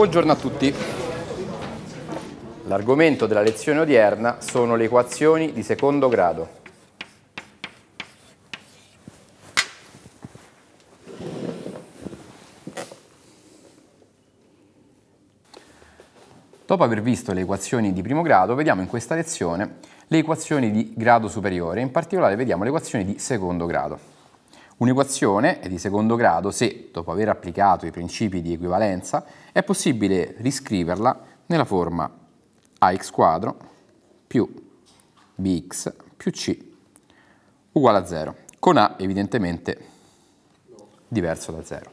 Buongiorno a tutti. L'argomento della lezione odierna sono le equazioni di secondo grado. Dopo aver visto le equazioni di primo grado, vediamo in questa lezione le equazioni di grado superiore, in particolare vediamo le equazioni di secondo grado. Un'equazione è di secondo grado se, dopo aver applicato i principi di equivalenza, è possibile riscriverla nella forma ax quadro più bx più c uguale a 0, con a evidentemente diverso da 0.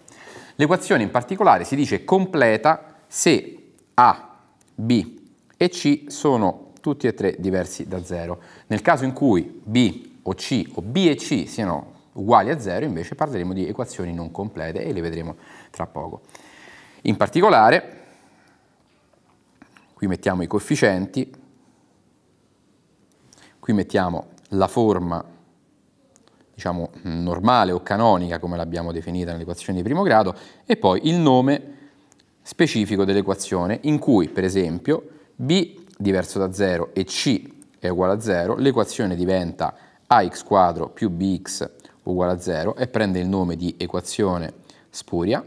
L'equazione in particolare si dice completa se a, b e c sono tutti e tre diversi da 0. Nel caso in cui b o c o b e c siano uguali a 0 invece parleremo di equazioni non complete e le vedremo tra poco. In particolare, qui mettiamo i coefficienti, qui mettiamo la forma diciamo, normale o canonica come l'abbiamo definita nell'equazione di primo grado e poi il nome specifico dell'equazione in cui per esempio b diverso da 0 e c è uguale a 0, l'equazione diventa ax quadro più bx uguale a 0 e prende il nome di equazione spuria.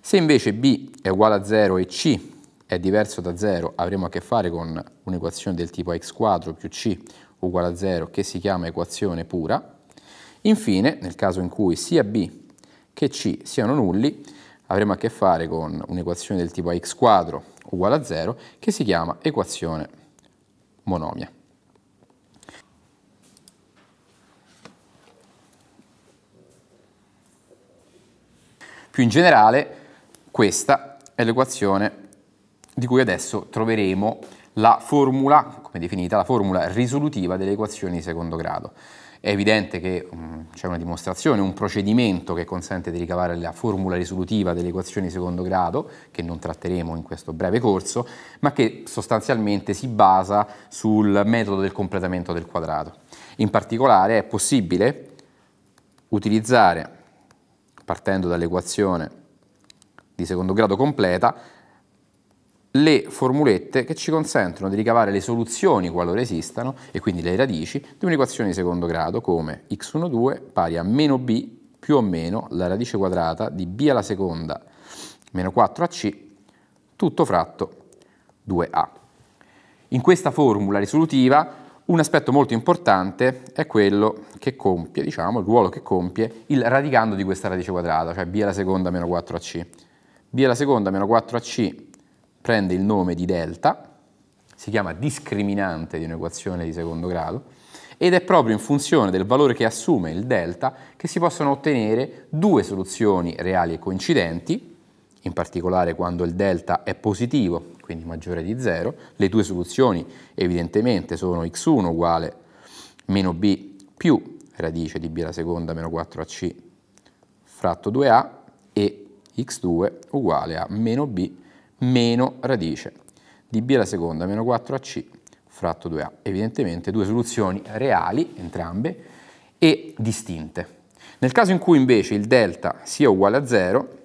Se invece b è uguale a 0 e c è diverso da 0 avremo a che fare con un'equazione del tipo x2 più c uguale a 0 che si chiama equazione pura. Infine, nel caso in cui sia b che c siano nulli, avremo a che fare con un'equazione del tipo x2 uguale a 0 che si chiama equazione monomia. Più in generale, questa è l'equazione di cui adesso troveremo la formula, come definita, la formula risolutiva delle equazioni di secondo grado. È evidente che um, c'è una dimostrazione, un procedimento che consente di ricavare la formula risolutiva delle equazioni di secondo grado, che non tratteremo in questo breve corso, ma che sostanzialmente si basa sul metodo del completamento del quadrato. In particolare è possibile utilizzare partendo dall'equazione di secondo grado completa, le formulette che ci consentono di ricavare le soluzioni qualora esistano, e quindi le radici, di un'equazione di secondo grado come x12 pari a meno b più o meno la radice quadrata di b alla seconda meno 4ac, tutto fratto 2a. In questa formula risolutiva un aspetto molto importante è quello che compie, diciamo, il ruolo che compie il radicando di questa radice quadrata, cioè b alla seconda meno 4ac. b alla seconda meno 4ac prende il nome di delta, si chiama discriminante di un'equazione di secondo grado, ed è proprio in funzione del valore che assume il delta che si possono ottenere due soluzioni reali e coincidenti, in particolare quando il delta è positivo, quindi maggiore di 0, le due soluzioni evidentemente sono x1 uguale meno b più radice di b alla seconda meno 4ac fratto 2a e x2 uguale a meno b meno radice di b alla seconda meno 4ac fratto 2a. Evidentemente due soluzioni reali, entrambe, e distinte. Nel caso in cui invece il delta sia uguale a 0,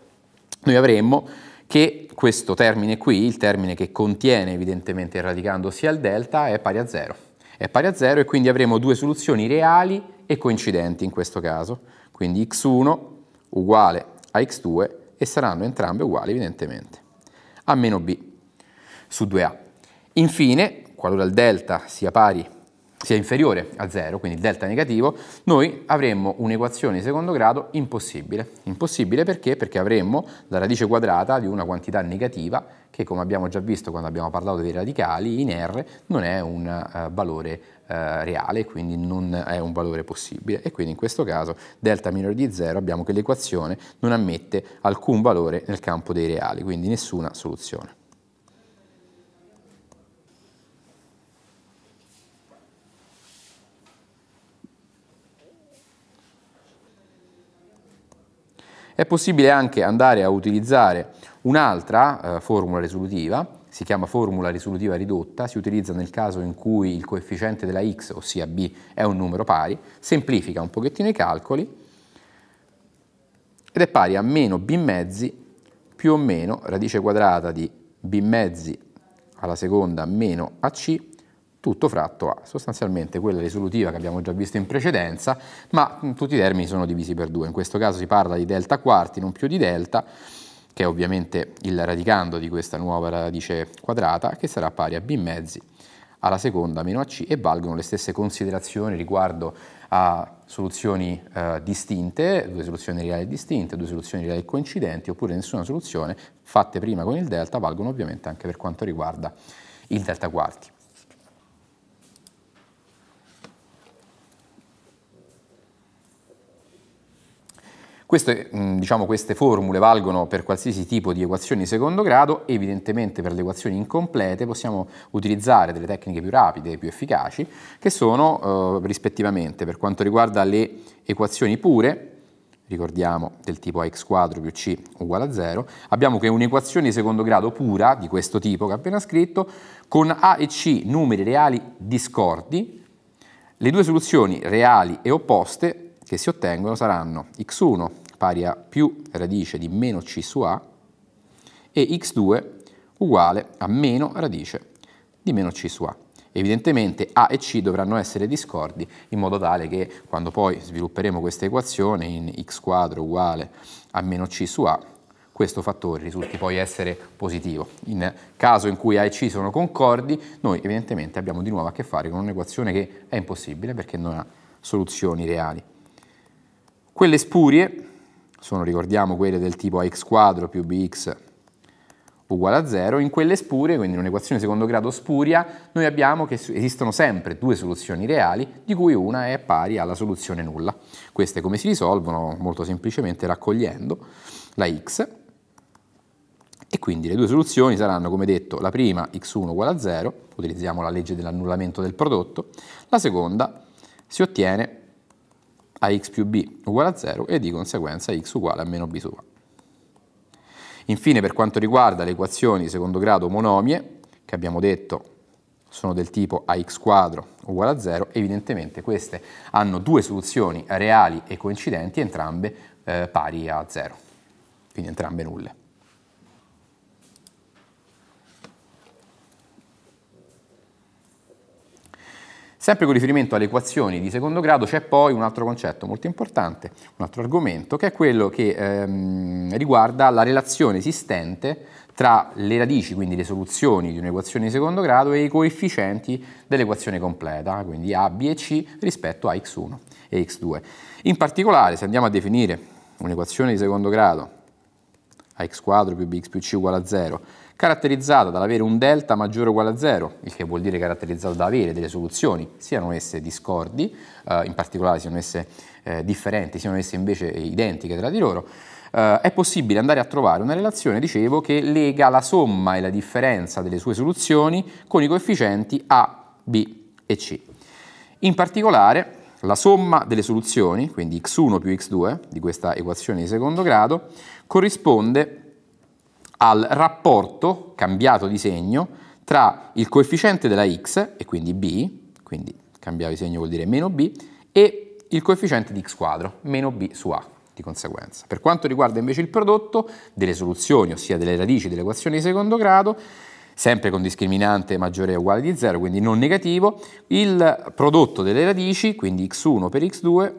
noi avremmo che questo termine qui, il termine che contiene evidentemente il radicando sia il delta, è pari a 0. È pari a 0 e quindi avremo due soluzioni reali e coincidenti in questo caso. Quindi x1 uguale a x2 e saranno entrambe uguali evidentemente. A meno b su 2a. Infine, qualora il delta sia pari sia inferiore a 0, quindi il delta è negativo, noi avremmo un'equazione di secondo grado impossibile. Impossibile perché? Perché avremmo la radice quadrata di una quantità negativa che come abbiamo già visto quando abbiamo parlato dei radicali in R non è un uh, valore uh, reale, quindi non è un valore possibile e quindi in questo caso delta minore di 0 abbiamo che l'equazione non ammette alcun valore nel campo dei reali, quindi nessuna soluzione. È possibile anche andare a utilizzare un'altra eh, formula risolutiva, si chiama formula risolutiva ridotta, si utilizza nel caso in cui il coefficiente della x, ossia b, è un numero pari, semplifica un pochettino i calcoli ed è pari a meno b mezzi più o meno radice quadrata di b mezzi alla seconda meno ac tutto fratto a sostanzialmente quella risolutiva che abbiamo già visto in precedenza, ma tutti i termini sono divisi per due. In questo caso si parla di delta quarti, non più di delta, che è ovviamente il radicando di questa nuova radice quadrata, che sarà pari a b mezzi alla seconda meno a c e valgono le stesse considerazioni riguardo a soluzioni eh, distinte, due soluzioni reali distinte, due soluzioni reali coincidenti, oppure nessuna soluzione, fatte prima con il delta, valgono ovviamente anche per quanto riguarda il delta quarti. Queste, mm, diciamo, queste formule valgono per qualsiasi tipo di equazioni di secondo grado, evidentemente per le equazioni incomplete possiamo utilizzare delle tecniche più rapide e più efficaci, che sono eh, rispettivamente per quanto riguarda le equazioni pure, ricordiamo del tipo ax quadro più c uguale a 0, abbiamo che un'equazione di secondo grado pura, di questo tipo che ho appena scritto, con a e c numeri reali discordi, le due soluzioni reali e opposte che si ottengono saranno x1 pari a più radice di meno c su a e x2 uguale a meno radice di meno c su a. Evidentemente A e C dovranno essere discordi in modo tale che quando poi svilupperemo questa equazione in x quadro uguale a meno C su A, questo fattore risulti poi essere positivo. In caso in cui A e C sono concordi, noi evidentemente abbiamo di nuovo a che fare con un'equazione che è impossibile perché non ha soluzioni reali. Quelle spurie sono, ricordiamo, quelle del tipo ax quadro più bx uguale a 0, in quelle spurie, quindi in un'equazione di secondo grado spuria, noi abbiamo che esistono sempre due soluzioni reali, di cui una è pari alla soluzione nulla. Queste come si risolvono? Molto semplicemente raccogliendo la x, e quindi le due soluzioni saranno, come detto, la prima x1 uguale a 0, utilizziamo la legge dell'annullamento del prodotto, la seconda si ottiene a x più b uguale a 0 e di conseguenza x uguale a meno b su a. Infine per quanto riguarda le equazioni di secondo grado monomie, che abbiamo detto sono del tipo ax quadro uguale a 0, evidentemente queste hanno due soluzioni reali e coincidenti, entrambe eh, pari a 0, quindi entrambe nulle. Sempre con riferimento alle equazioni di secondo grado c'è poi un altro concetto molto importante, un altro argomento, che è quello che ehm, riguarda la relazione esistente tra le radici, quindi le soluzioni di un'equazione di secondo grado e i coefficienti dell'equazione completa, quindi A, B e C rispetto a x1 e x2. In particolare, se andiamo a definire un'equazione di secondo grado a x quadro più bx più c uguale a 0 caratterizzata dall'avere un delta maggiore o uguale a zero, il che vuol dire caratterizzata da avere delle soluzioni, siano esse discordi, eh, in particolare siano esse eh, differenti, siano esse invece identiche tra di loro, Uh, è possibile andare a trovare una relazione, dicevo, che lega la somma e la differenza delle sue soluzioni con i coefficienti A, B e C. In particolare, la somma delle soluzioni, quindi x1 più x2 di questa equazione di secondo grado, corrisponde al rapporto cambiato di segno tra il coefficiente della x, e quindi b, quindi cambiare di segno vuol dire meno b, e il coefficiente di x quadro, meno b su a di conseguenza. Per quanto riguarda invece il prodotto delle soluzioni, ossia delle radici delle equazioni di secondo grado, sempre con discriminante maggiore o uguale di 0, quindi non negativo, il prodotto delle radici, quindi x1 per x2,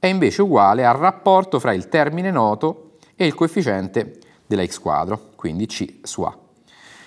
è invece uguale al rapporto fra il termine noto e il coefficiente della x quadro, quindi c su a.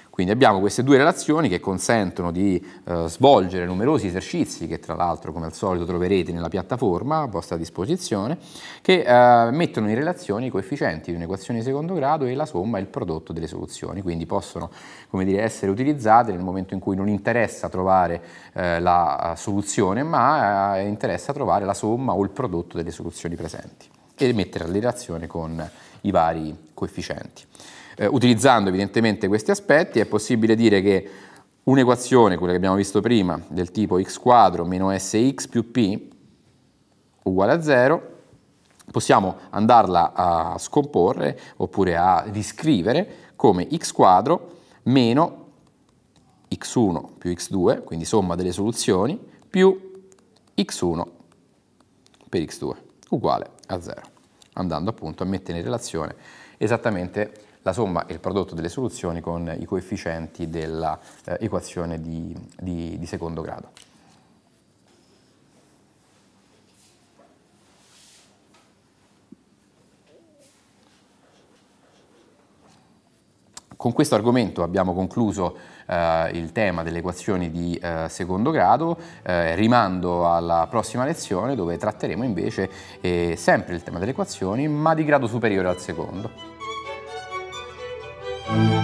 Quindi abbiamo queste due relazioni che consentono di eh, svolgere numerosi esercizi che tra l'altro come al solito troverete nella piattaforma a vostra disposizione, che eh, mettono in relazione i coefficienti di un'equazione di secondo grado e la somma e il prodotto delle soluzioni, quindi possono dire, essere utilizzate nel momento in cui non interessa trovare eh, la eh, soluzione, ma eh, interessa trovare la somma o il prodotto delle soluzioni presenti e metterla in relazione con i vari coefficienti. Eh, utilizzando evidentemente questi aspetti è possibile dire che un'equazione, quella che abbiamo visto prima, del tipo x quadro meno sx più p uguale a 0, possiamo andarla a scomporre oppure a riscrivere come x quadro meno x1 più x2, quindi somma delle soluzioni, più x1 per x2, uguale a 0 andando appunto a mettere in relazione esattamente la somma e il prodotto delle soluzioni con i coefficienti dell'equazione eh, di, di, di secondo grado. Con questo argomento abbiamo concluso eh, il tema delle equazioni di eh, secondo grado, eh, rimando alla prossima lezione dove tratteremo invece eh, sempre il tema delle equazioni ma di grado superiore al secondo.